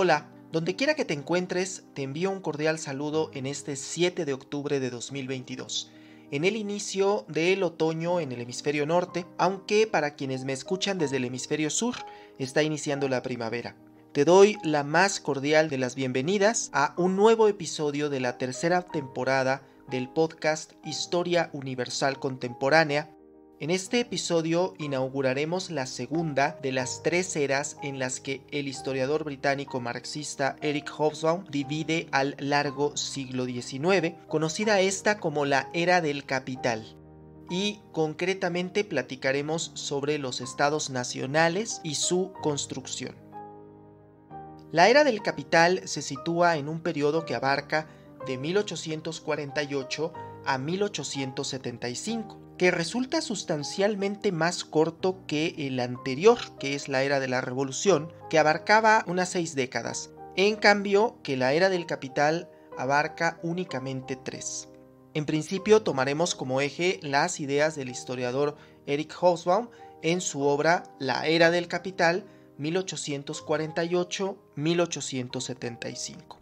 Hola, donde quiera que te encuentres, te envío un cordial saludo en este 7 de octubre de 2022, en el inicio del otoño en el hemisferio norte, aunque para quienes me escuchan desde el hemisferio sur, está iniciando la primavera. Te doy la más cordial de las bienvenidas a un nuevo episodio de la tercera temporada del podcast Historia Universal Contemporánea, en este episodio inauguraremos la segunda de las tres eras en las que el historiador británico marxista Eric Hobsbawm divide al largo siglo XIX, conocida esta como la era del capital. Y concretamente platicaremos sobre los estados nacionales y su construcción. La era del capital se sitúa en un periodo que abarca de 1848 a 1875 que resulta sustancialmente más corto que el anterior, que es la era de la revolución, que abarcaba unas seis décadas, en cambio que la era del capital abarca únicamente tres. En principio tomaremos como eje las ideas del historiador Eric Hobsbawm en su obra La Era del Capital 1848-1875.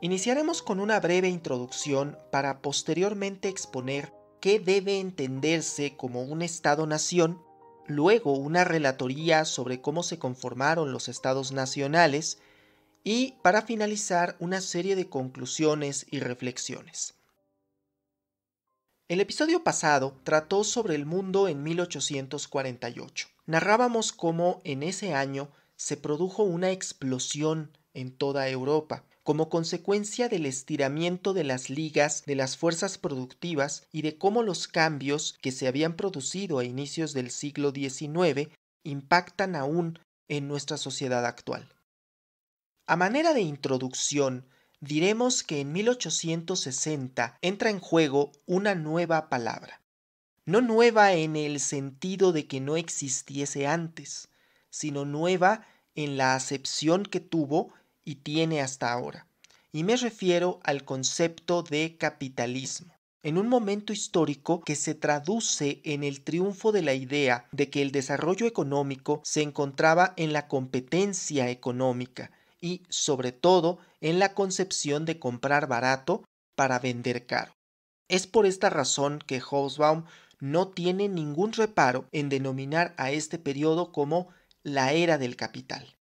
Iniciaremos con una breve introducción para posteriormente exponer qué debe entenderse como un Estado-nación, luego una relatoría sobre cómo se conformaron los Estados nacionales y, para finalizar, una serie de conclusiones y reflexiones. El episodio pasado trató sobre el mundo en 1848. Narrábamos cómo en ese año se produjo una explosión en toda Europa, como consecuencia del estiramiento de las ligas de las fuerzas productivas y de cómo los cambios que se habían producido a inicios del siglo XIX impactan aún en nuestra sociedad actual. A manera de introducción, diremos que en 1860 entra en juego una nueva palabra. No nueva en el sentido de que no existiese antes, sino nueva en la acepción que tuvo y tiene hasta ahora. Y me refiero al concepto de capitalismo. En un momento histórico que se traduce en el triunfo de la idea de que el desarrollo económico se encontraba en la competencia económica y, sobre todo, en la concepción de comprar barato para vender caro. Es por esta razón que Hobsbawm no tiene ningún reparo en denominar a este periodo como la era del capital.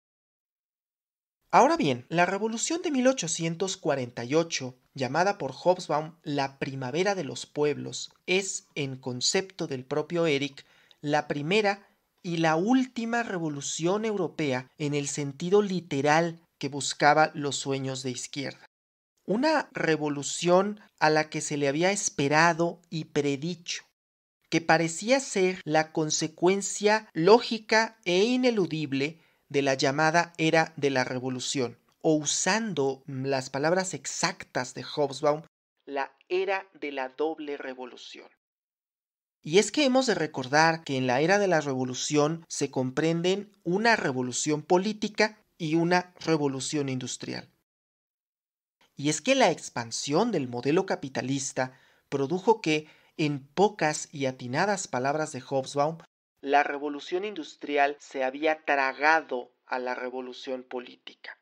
Ahora bien, la revolución de 1848, llamada por Hobsbawm la primavera de los pueblos, es, en concepto del propio Eric, la primera y la última revolución europea en el sentido literal que buscaba los sueños de izquierda. Una revolución a la que se le había esperado y predicho, que parecía ser la consecuencia lógica e ineludible de la llamada era de la revolución, o usando las palabras exactas de Hobsbawm, la era de la doble revolución. Y es que hemos de recordar que en la era de la revolución se comprenden una revolución política y una revolución industrial. Y es que la expansión del modelo capitalista produjo que, en pocas y atinadas palabras de Hobsbawm, la revolución industrial se había tragado a la revolución política.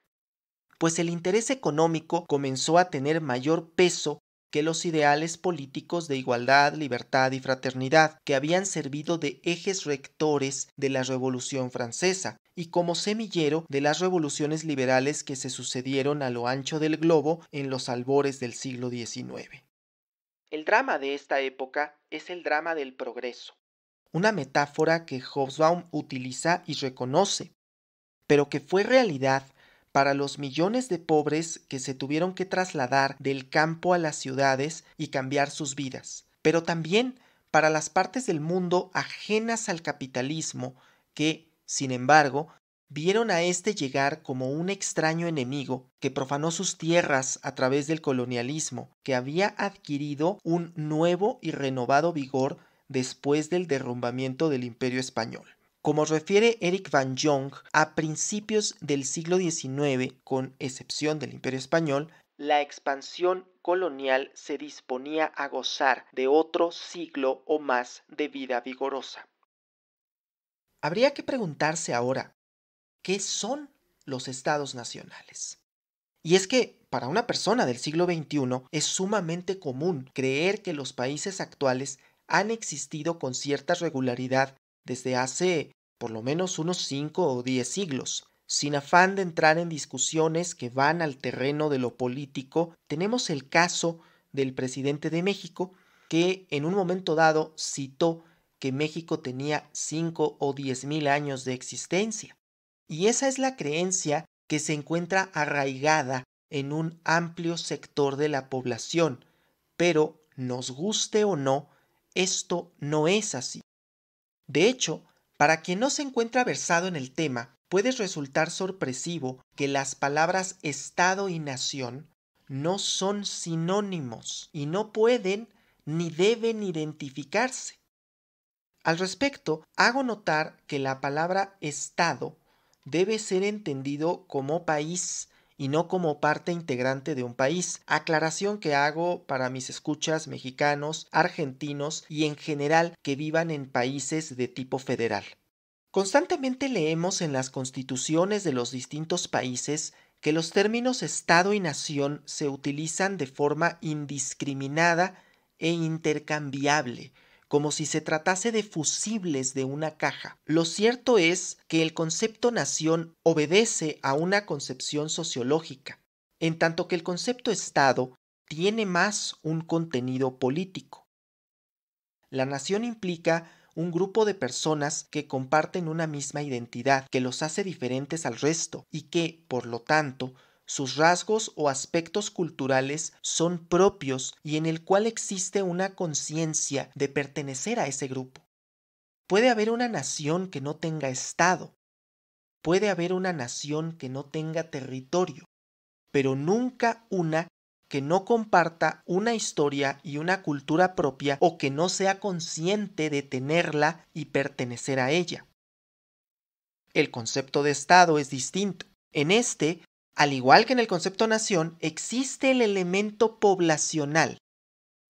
Pues el interés económico comenzó a tener mayor peso que los ideales políticos de igualdad, libertad y fraternidad, que habían servido de ejes rectores de la Revolución Francesa y como semillero de las revoluciones liberales que se sucedieron a lo ancho del globo en los albores del siglo XIX. El drama de esta época es el drama del progreso, una metáfora que Hobsbawm utiliza y reconoce, pero que fue realidad para los millones de pobres que se tuvieron que trasladar del campo a las ciudades y cambiar sus vidas, pero también para las partes del mundo ajenas al capitalismo que, sin embargo, vieron a éste llegar como un extraño enemigo que profanó sus tierras a través del colonialismo, que había adquirido un nuevo y renovado vigor después del derrumbamiento del Imperio Español. Como refiere Eric Van Jong, a principios del siglo XIX, con excepción del Imperio Español, la expansión colonial se disponía a gozar de otro siglo o más de vida vigorosa. Habría que preguntarse ahora, ¿qué son los estados nacionales? Y es que, para una persona del siglo XXI, es sumamente común creer que los países actuales han existido con cierta regularidad desde hace por lo menos unos 5 o 10 siglos. Sin afán de entrar en discusiones que van al terreno de lo político, tenemos el caso del presidente de México, que en un momento dado citó que México tenía 5 o diez mil años de existencia. Y esa es la creencia que se encuentra arraigada en un amplio sector de la población, pero nos guste o no, esto no es así. De hecho, para quien no se encuentra versado en el tema, puede resultar sorpresivo que las palabras Estado y nación no son sinónimos y no pueden ni deben identificarse. Al respecto, hago notar que la palabra Estado debe ser entendido como país y no como parte integrante de un país. Aclaración que hago para mis escuchas mexicanos, argentinos y en general que vivan en países de tipo federal. Constantemente leemos en las constituciones de los distintos países que los términos Estado y Nación se utilizan de forma indiscriminada e intercambiable, como si se tratase de fusibles de una caja. Lo cierto es que el concepto nación obedece a una concepción sociológica, en tanto que el concepto Estado tiene más un contenido político. La nación implica un grupo de personas que comparten una misma identidad que los hace diferentes al resto y que, por lo tanto, sus rasgos o aspectos culturales son propios y en el cual existe una conciencia de pertenecer a ese grupo. Puede haber una nación que no tenga Estado, puede haber una nación que no tenga territorio, pero nunca una que no comparta una historia y una cultura propia o que no sea consciente de tenerla y pertenecer a ella. El concepto de Estado es distinto. En este, al igual que en el concepto nación, existe el elemento poblacional,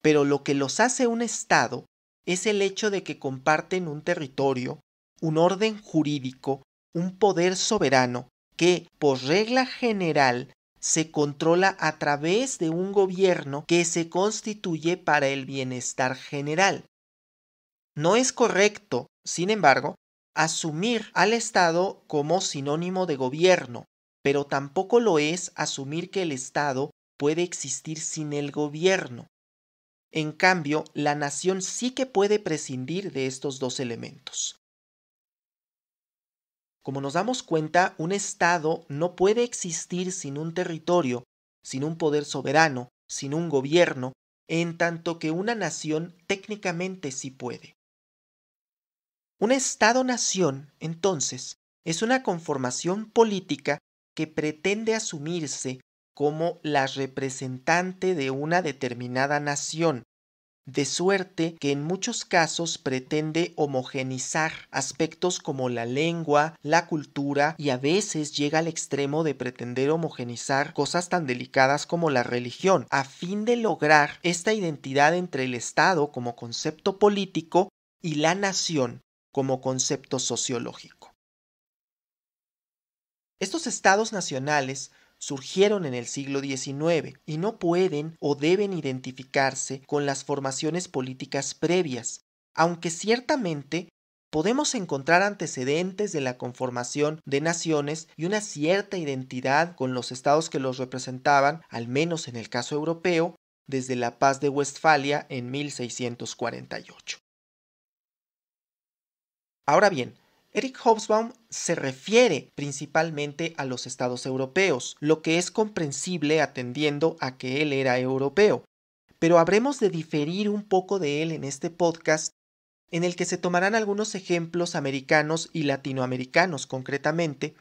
pero lo que los hace un Estado es el hecho de que comparten un territorio, un orden jurídico, un poder soberano, que, por regla general, se controla a través de un gobierno que se constituye para el bienestar general. No es correcto, sin embargo, asumir al Estado como sinónimo de gobierno, pero tampoco lo es asumir que el Estado puede existir sin el gobierno. En cambio, la nación sí que puede prescindir de estos dos elementos. Como nos damos cuenta, un Estado no puede existir sin un territorio, sin un poder soberano, sin un gobierno, en tanto que una nación técnicamente sí puede. Un Estado-nación, entonces, es una conformación política que pretende asumirse como la representante de una determinada nación, de suerte que en muchos casos pretende homogenizar aspectos como la lengua, la cultura y a veces llega al extremo de pretender homogenizar cosas tan delicadas como la religión, a fin de lograr esta identidad entre el Estado como concepto político y la nación como concepto sociológico. Estos estados nacionales surgieron en el siglo XIX y no pueden o deben identificarse con las formaciones políticas previas, aunque ciertamente podemos encontrar antecedentes de la conformación de naciones y una cierta identidad con los estados que los representaban, al menos en el caso europeo, desde la paz de Westfalia en 1648. Ahora bien, Eric Hobsbawm se refiere principalmente a los estados europeos, lo que es comprensible atendiendo a que él era europeo, pero habremos de diferir un poco de él en este podcast en el que se tomarán algunos ejemplos americanos y latinoamericanos concretamente,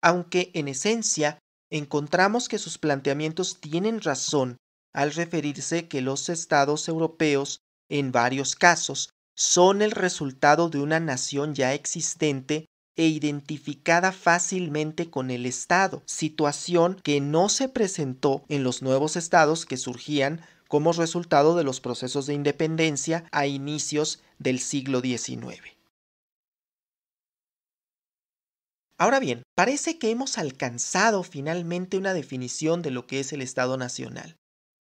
aunque en esencia encontramos que sus planteamientos tienen razón al referirse que los estados europeos, en varios casos, son el resultado de una nación ya existente e identificada fácilmente con el Estado, situación que no se presentó en los nuevos estados que surgían como resultado de los procesos de independencia a inicios del siglo XIX. Ahora bien, parece que hemos alcanzado finalmente una definición de lo que es el Estado Nacional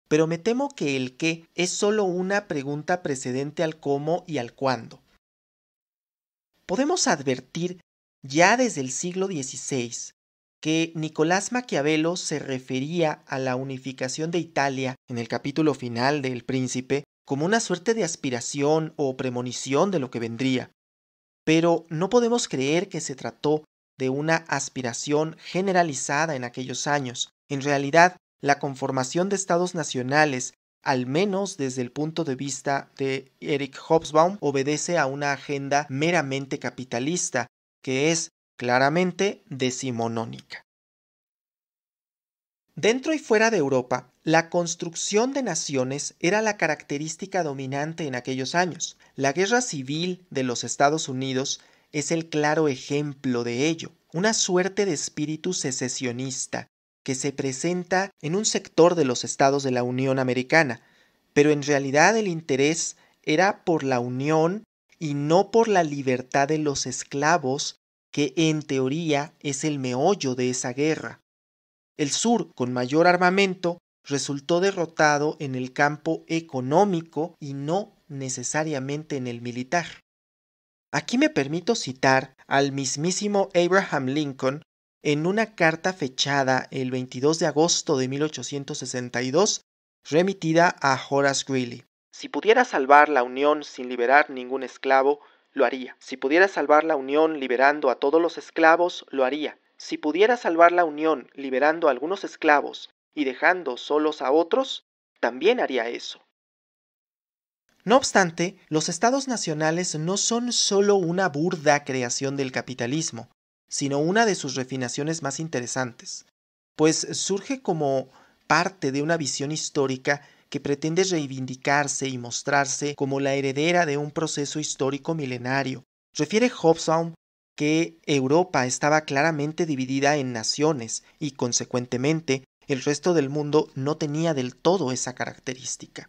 pero me temo que el qué es solo una pregunta precedente al cómo y al cuándo. Podemos advertir ya desde el siglo XVI que Nicolás Maquiavelo se refería a la unificación de Italia en el capítulo final de El Príncipe como una suerte de aspiración o premonición de lo que vendría. Pero no podemos creer que se trató de una aspiración generalizada en aquellos años. En realidad, la conformación de estados nacionales, al menos desde el punto de vista de Eric Hobsbawm, obedece a una agenda meramente capitalista, que es claramente decimonónica. Dentro y fuera de Europa, la construcción de naciones era la característica dominante en aquellos años. La guerra civil de los Estados Unidos es el claro ejemplo de ello, una suerte de espíritu secesionista, que se presenta en un sector de los estados de la Unión Americana, pero en realidad el interés era por la unión y no por la libertad de los esclavos, que en teoría es el meollo de esa guerra. El sur, con mayor armamento, resultó derrotado en el campo económico y no necesariamente en el militar. Aquí me permito citar al mismísimo Abraham Lincoln, en una carta fechada el 22 de agosto de 1862, remitida a Horace Greeley. Si pudiera salvar la Unión sin liberar ningún esclavo, lo haría. Si pudiera salvar la Unión liberando a todos los esclavos, lo haría. Si pudiera salvar la Unión liberando a algunos esclavos y dejando solos a otros, también haría eso. No obstante, los estados nacionales no son solo una burda creación del capitalismo, sino una de sus refinaciones más interesantes, pues surge como parte de una visión histórica que pretende reivindicarse y mostrarse como la heredera de un proceso histórico milenario. Refiere Hobsbawm que Europa estaba claramente dividida en naciones y, consecuentemente, el resto del mundo no tenía del todo esa característica.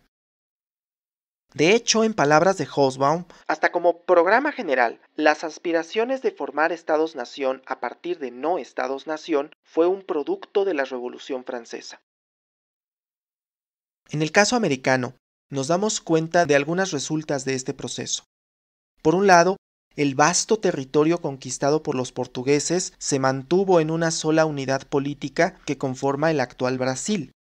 De hecho, en palabras de Hosbaum, hasta como programa general, las aspiraciones de formar estados-nación a partir de no estados-nación fue un producto de la Revolución Francesa. En el caso americano, nos damos cuenta de algunas resultas de este proceso. Por un lado, el vasto territorio conquistado por los portugueses se mantuvo en una sola unidad política que conforma el actual Brasil,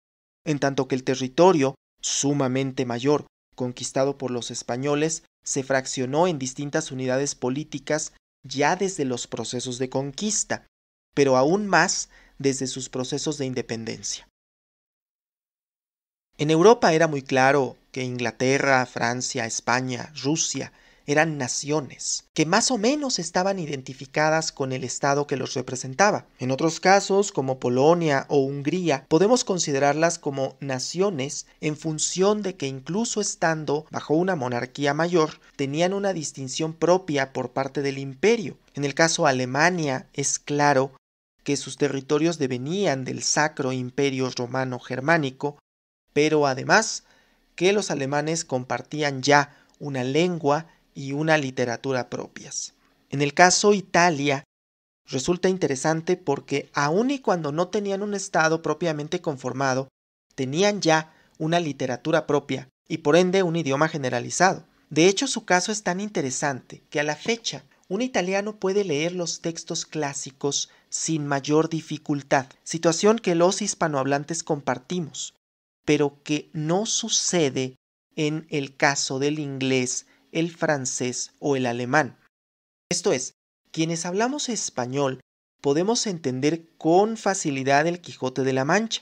en tanto que el territorio, sumamente mayor conquistado por los españoles, se fraccionó en distintas unidades políticas ya desde los procesos de conquista, pero aún más desde sus procesos de independencia. En Europa era muy claro que Inglaterra, Francia, España, Rusia eran naciones, que más o menos estaban identificadas con el Estado que los representaba. En otros casos, como Polonia o Hungría, podemos considerarlas como naciones en función de que incluso estando bajo una monarquía mayor, tenían una distinción propia por parte del imperio. En el caso Alemania, es claro que sus territorios devenían del Sacro Imperio Romano Germánico, pero además que los alemanes compartían ya una lengua y una literatura propias. En el caso Italia, resulta interesante porque aun y cuando no tenían un Estado propiamente conformado, tenían ya una literatura propia y por ende un idioma generalizado. De hecho, su caso es tan interesante que a la fecha un italiano puede leer los textos clásicos sin mayor dificultad, situación que los hispanohablantes compartimos, pero que no sucede en el caso del inglés el francés o el alemán. Esto es, quienes hablamos español podemos entender con facilidad el Quijote de la Mancha,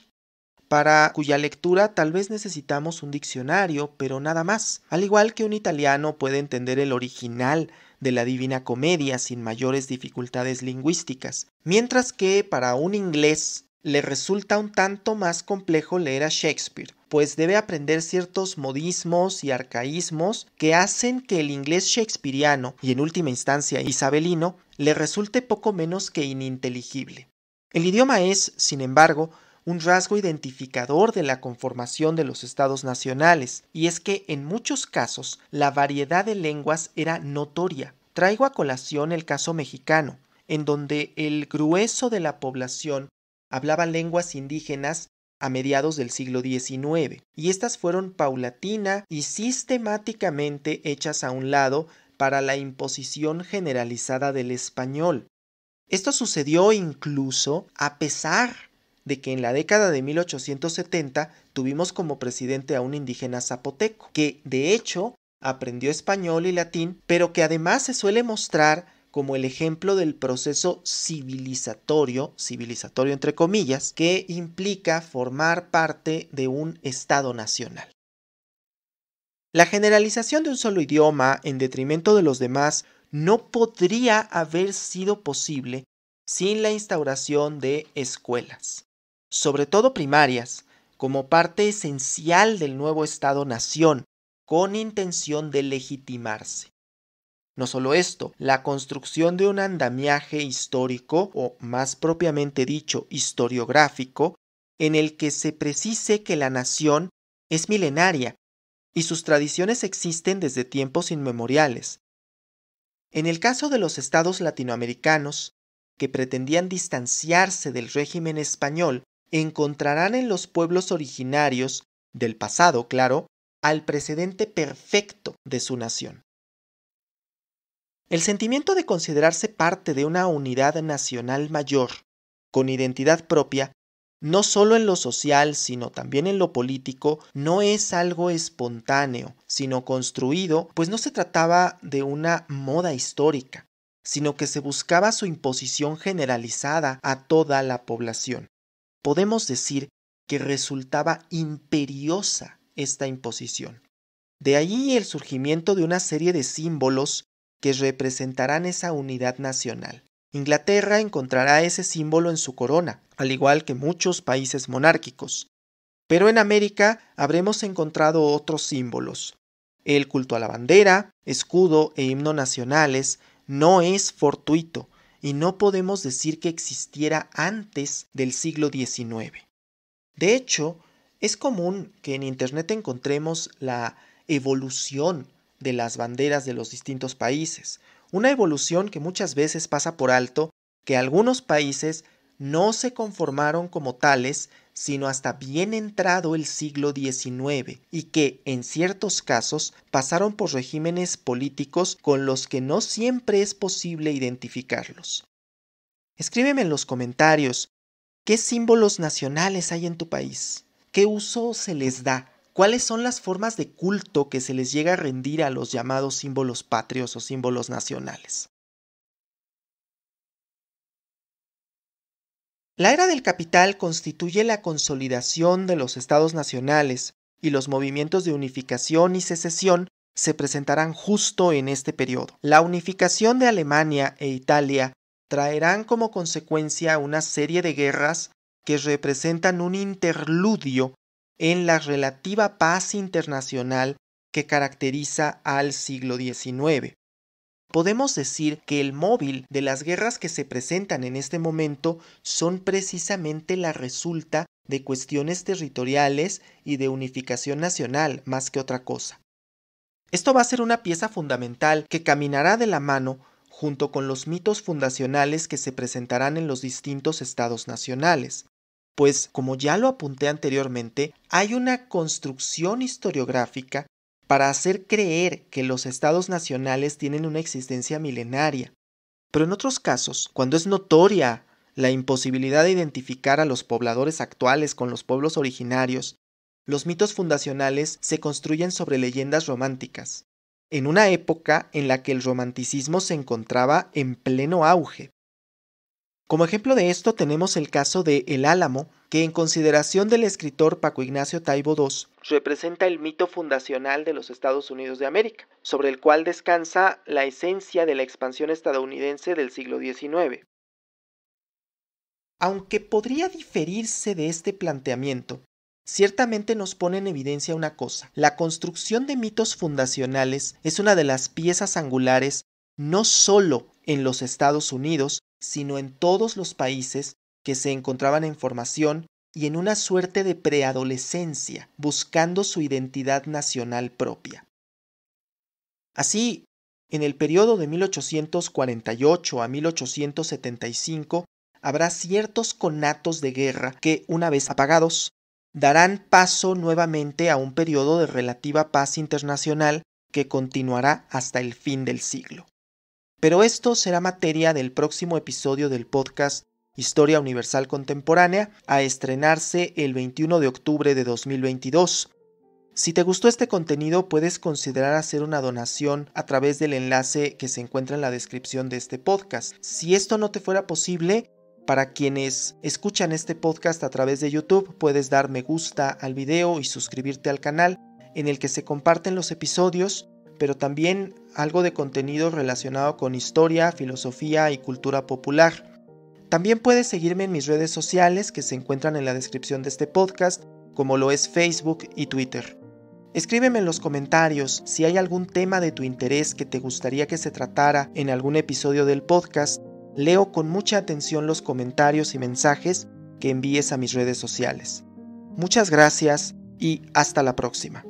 para cuya lectura tal vez necesitamos un diccionario, pero nada más, al igual que un italiano puede entender el original de la Divina Comedia sin mayores dificultades lingüísticas, mientras que para un inglés le resulta un tanto más complejo leer a Shakespeare pues debe aprender ciertos modismos y arcaísmos que hacen que el inglés shakespeariano y en última instancia isabelino le resulte poco menos que ininteligible. El idioma es, sin embargo, un rasgo identificador de la conformación de los estados nacionales, y es que en muchos casos la variedad de lenguas era notoria. Traigo a colación el caso mexicano, en donde el grueso de la población hablaba lenguas indígenas a mediados del siglo XIX, y estas fueron paulatina y sistemáticamente hechas a un lado para la imposición generalizada del español. Esto sucedió incluso a pesar de que en la década de 1870 tuvimos como presidente a un indígena zapoteco, que de hecho aprendió español y latín, pero que además se suele mostrar como el ejemplo del proceso civilizatorio, civilizatorio entre comillas, que implica formar parte de un Estado nacional. La generalización de un solo idioma en detrimento de los demás no podría haber sido posible sin la instauración de escuelas, sobre todo primarias, como parte esencial del nuevo Estado-nación, con intención de legitimarse. No solo esto, la construcción de un andamiaje histórico, o más propiamente dicho, historiográfico, en el que se precise que la nación es milenaria y sus tradiciones existen desde tiempos inmemoriales. En el caso de los estados latinoamericanos, que pretendían distanciarse del régimen español, encontrarán en los pueblos originarios, del pasado claro, al precedente perfecto de su nación. El sentimiento de considerarse parte de una unidad nacional mayor, con identidad propia, no solo en lo social, sino también en lo político, no es algo espontáneo, sino construido, pues no se trataba de una moda histórica, sino que se buscaba su imposición generalizada a toda la población. Podemos decir que resultaba imperiosa esta imposición. De ahí el surgimiento de una serie de símbolos que representarán esa unidad nacional. Inglaterra encontrará ese símbolo en su corona, al igual que muchos países monárquicos. Pero en América habremos encontrado otros símbolos. El culto a la bandera, escudo e himno nacionales no es fortuito y no podemos decir que existiera antes del siglo XIX. De hecho, es común que en Internet encontremos la evolución de las banderas de los distintos países, una evolución que muchas veces pasa por alto, que algunos países no se conformaron como tales, sino hasta bien entrado el siglo XIX, y que, en ciertos casos, pasaron por regímenes políticos con los que no siempre es posible identificarlos. Escríbeme en los comentarios qué símbolos nacionales hay en tu país, qué uso se les da, ¿Cuáles son las formas de culto que se les llega a rendir a los llamados símbolos patrios o símbolos nacionales? La era del capital constituye la consolidación de los estados nacionales y los movimientos de unificación y secesión se presentarán justo en este periodo. La unificación de Alemania e Italia traerán como consecuencia una serie de guerras que representan un interludio en la relativa paz internacional que caracteriza al siglo XIX. Podemos decir que el móvil de las guerras que se presentan en este momento son precisamente la resulta de cuestiones territoriales y de unificación nacional más que otra cosa. Esto va a ser una pieza fundamental que caminará de la mano junto con los mitos fundacionales que se presentarán en los distintos estados nacionales pues como ya lo apunté anteriormente, hay una construcción historiográfica para hacer creer que los estados nacionales tienen una existencia milenaria. Pero en otros casos, cuando es notoria la imposibilidad de identificar a los pobladores actuales con los pueblos originarios, los mitos fundacionales se construyen sobre leyendas románticas, en una época en la que el romanticismo se encontraba en pleno auge. Como ejemplo de esto tenemos el caso de El Álamo, que en consideración del escritor Paco Ignacio Taibo II representa el mito fundacional de los Estados Unidos de América, sobre el cual descansa la esencia de la expansión estadounidense del siglo XIX. Aunque podría diferirse de este planteamiento, Ciertamente nos pone en evidencia una cosa, la construcción de mitos fundacionales es una de las piezas angulares no sólo en los Estados Unidos, sino en todos los países que se encontraban en formación y en una suerte de preadolescencia, buscando su identidad nacional propia. Así, en el periodo de 1848 a 1875 habrá ciertos conatos de guerra que, una vez apagados, darán paso nuevamente a un periodo de relativa paz internacional que continuará hasta el fin del siglo. Pero esto será materia del próximo episodio del podcast Historia Universal Contemporánea a estrenarse el 21 de octubre de 2022. Si te gustó este contenido puedes considerar hacer una donación a través del enlace que se encuentra en la descripción de este podcast. Si esto no te fuera posible, para quienes escuchan este podcast a través de YouTube puedes dar me gusta al video y suscribirte al canal en el que se comparten los episodios pero también algo de contenido relacionado con historia, filosofía y cultura popular. También puedes seguirme en mis redes sociales que se encuentran en la descripción de este podcast, como lo es Facebook y Twitter. Escríbeme en los comentarios si hay algún tema de tu interés que te gustaría que se tratara en algún episodio del podcast. Leo con mucha atención los comentarios y mensajes que envíes a mis redes sociales. Muchas gracias y hasta la próxima.